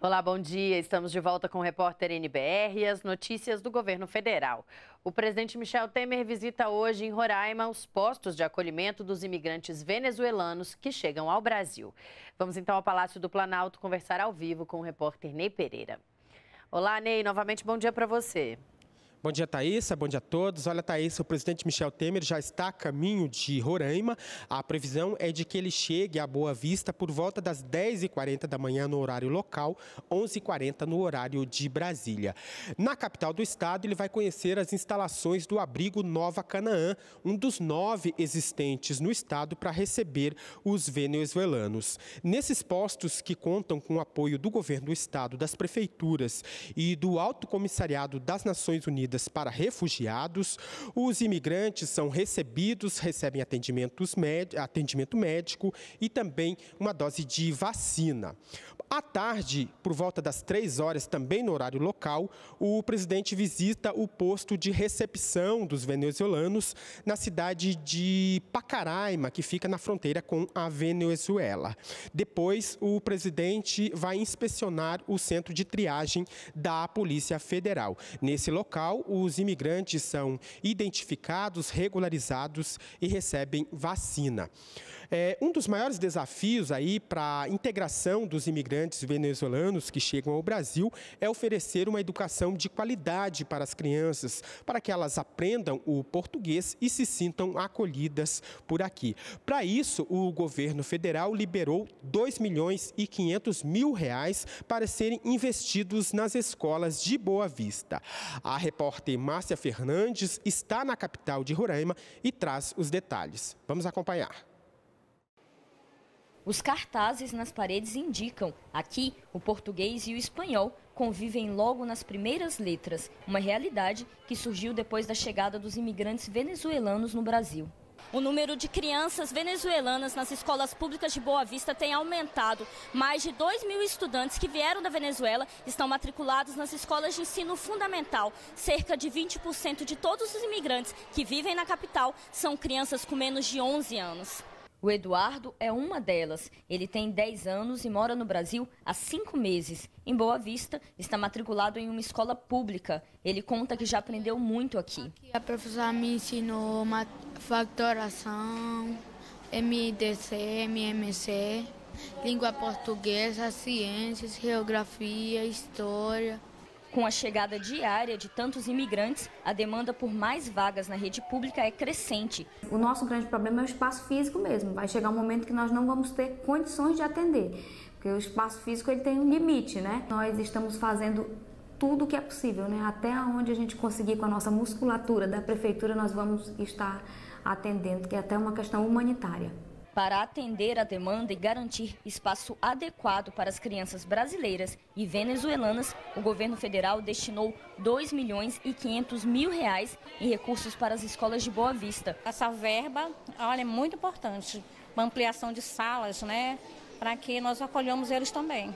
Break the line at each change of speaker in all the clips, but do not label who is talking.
Olá, bom dia. Estamos de volta com o repórter NBR e as notícias do governo federal. O presidente Michel Temer visita hoje em Roraima os postos de acolhimento dos imigrantes venezuelanos que chegam ao Brasil. Vamos então ao Palácio do Planalto conversar ao vivo com o repórter Ney Pereira. Olá, Ney, novamente bom dia para você.
Bom dia, Thaisa. Bom dia a todos. Olha, Thaís, o presidente Michel Temer já está a caminho de Roraima. A previsão é de que ele chegue à Boa Vista por volta das 10h40 da manhã no horário local, 11h40 no horário de Brasília. Na capital do estado, ele vai conhecer as instalações do abrigo Nova Canaã, um dos nove existentes no estado para receber os venezuelanos. Nesses postos que contam com o apoio do governo do estado, das prefeituras e do Alto Comissariado das Nações Unidas, para refugiados. Os imigrantes são recebidos, recebem atendimentos atendimento médico e também uma dose de vacina. À tarde, por volta das três horas, também no horário local, o presidente visita o posto de recepção dos venezuelanos na cidade de Pacaraima, que fica na fronteira com a Venezuela. Depois, o presidente vai inspecionar o centro de triagem da Polícia Federal. Nesse local, os imigrantes são identificados, regularizados e recebem vacina. É, um dos maiores desafios aí para a integração dos imigrantes venezuelanos que chegam ao Brasil é oferecer uma educação de qualidade para as crianças, para que elas aprendam o português e se sintam acolhidas por aqui. Para isso, o governo federal liberou 2 milhões e 500 mil reais para serem investidos nas escolas de Boa Vista. A repórter repórter Márcia Fernandes está na capital de Roraima e traz os detalhes. Vamos acompanhar. Os
cartazes nas paredes indicam, aqui, o português e o espanhol convivem logo nas primeiras letras, uma realidade que surgiu depois da chegada dos imigrantes venezuelanos no Brasil. O número de crianças venezuelanas nas escolas públicas de Boa Vista tem aumentado. Mais de 2 mil estudantes que vieram da Venezuela estão matriculados nas escolas de ensino fundamental. Cerca de 20% de todos os imigrantes que vivem na capital são crianças com menos de 11 anos. O Eduardo é uma delas. Ele tem 10 anos e mora no Brasil há 5 meses. Em Boa Vista, está matriculado em uma escola pública. Ele conta que já aprendeu muito aqui. aqui a professora me ensinou factoração, MDC, MMC, língua portuguesa, ciências, geografia, história. Com a chegada diária de tantos imigrantes, a demanda por mais vagas na rede pública é crescente. O nosso grande problema é o espaço físico mesmo. Vai chegar um momento que nós não vamos ter condições de atender, porque o espaço físico ele tem um limite, né? Nós estamos fazendo tudo o que é possível, né? Até onde a gente conseguir com a nossa musculatura da prefeitura, nós vamos estar atendendo, que é até uma questão humanitária para atender a demanda e garantir espaço adequado para as crianças brasileiras e venezuelanas, o governo federal destinou 2 milhões e 500 mil reais em recursos para as escolas de Boa Vista. Essa verba, olha, é muito importante, uma ampliação de salas, né, para que nós acolhamos eles também.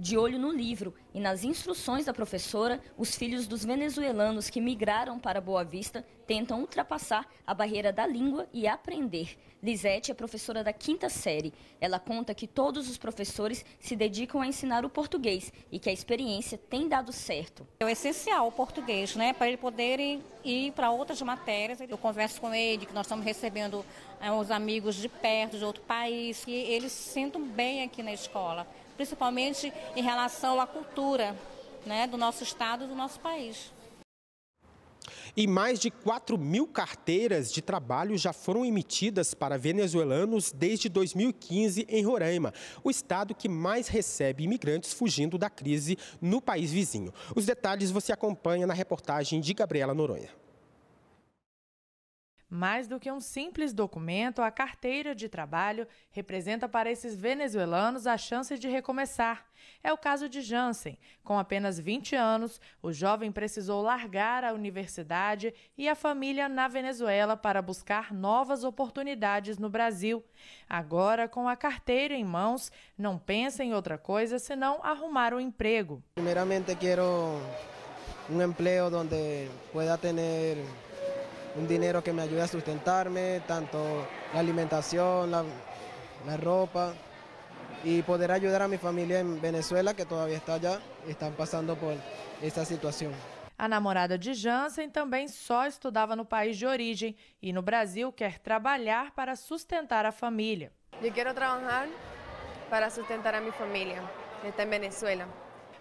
De olho no livro e nas instruções da professora, os filhos dos venezuelanos que migraram para Boa Vista tentam ultrapassar a barreira da língua e aprender. Lisete é professora da quinta série. Ela conta que todos os professores se dedicam a ensinar o português e que a experiência tem dado certo. É o essencial o português, né? Para ele poder ir para outras matérias. Eu converso com ele que nós estamos recebendo é, eh, uns amigos de perto, de outro país, que eles se sentam bem aqui na escola principalmente em relação à cultura né, do nosso estado e do nosso país.
E mais de 4 mil carteiras de trabalho já foram emitidas para venezuelanos desde 2015 em Roraima, o estado que mais recebe imigrantes fugindo da crise no país vizinho. Os detalhes você acompanha na reportagem de Gabriela Noronha.
Mais do que um simples documento, a carteira de trabalho representa para esses venezuelanos a chance de recomeçar. É o caso de Jansen. Com apenas 20 anos, o jovem precisou largar a universidade e a família na Venezuela para buscar novas oportunidades no Brasil. Agora, com a carteira em mãos, não pensa em outra coisa senão arrumar um emprego. Primeiramente, quero
um emprego onde pueda ter un dinero que me ayude a sustentarme, tanto la alimentación, la, la ropa y poder ayudar a mi familia en Venezuela que todavía está allá y están pasando por esta situación.
A namorada de Jansen também só estudava no país de origem e no Brasil quer trabalhar para sustentar a família. Eu quero trabalhar para sustentar a minha família, que está em Venezuela.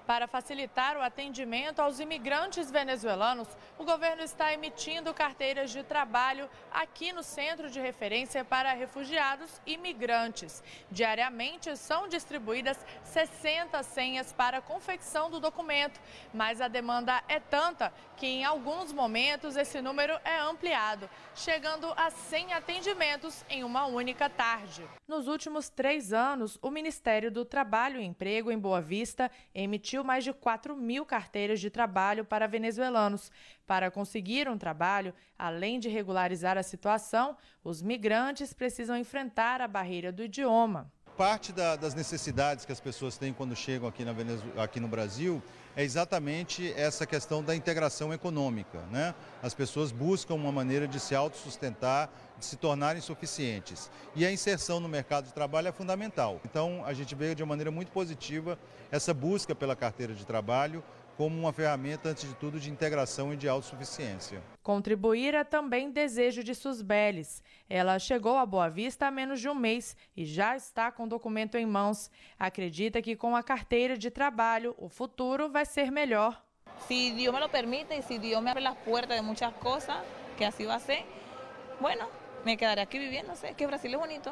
Para facilitar o atendimento aos imigrantes venezuelanos, o governo está emitindo carteiras de trabalho aqui no Centro de Referência para Refugiados e Migrantes. Diariamente são distribuídas 60 senhas para a confecção do documento, mas a demanda é tanta que em alguns momentos esse número é ampliado, chegando a 100 atendimentos em uma única tarde. Nos últimos três anos, o Ministério do Trabalho e Emprego em Boa Vista emitiu emitiu mais de 4 mil carteiras de trabalho para venezuelanos. Para conseguir um trabalho, além de regularizar a situação, os migrantes precisam enfrentar a barreira do idioma parte da, das necessidades que as pessoas têm quando chegam aqui, na Venezuela, aqui no Brasil é exatamente essa questão da integração econômica. Né? As pessoas buscam uma maneira de se autossustentar, de se tornarem suficientes. E a inserção no mercado de trabalho é fundamental. Então, a gente vê de uma maneira muito positiva essa busca pela carteira de trabalho, como uma ferramenta, antes de tudo, de integração e de autossuficiência. Contribuir é também desejo de Susbeles. Ela chegou a Boa Vista há menos de um mês e já está com o documento em mãos. Acredita que com a carteira de trabalho, o futuro vai ser melhor.
Se Deus me lo permite e se Deus me abre as portas de muitas coisas, que assim vai ser, bueno, me quedaré aqui vivendo, sei, que Brasil é bonito.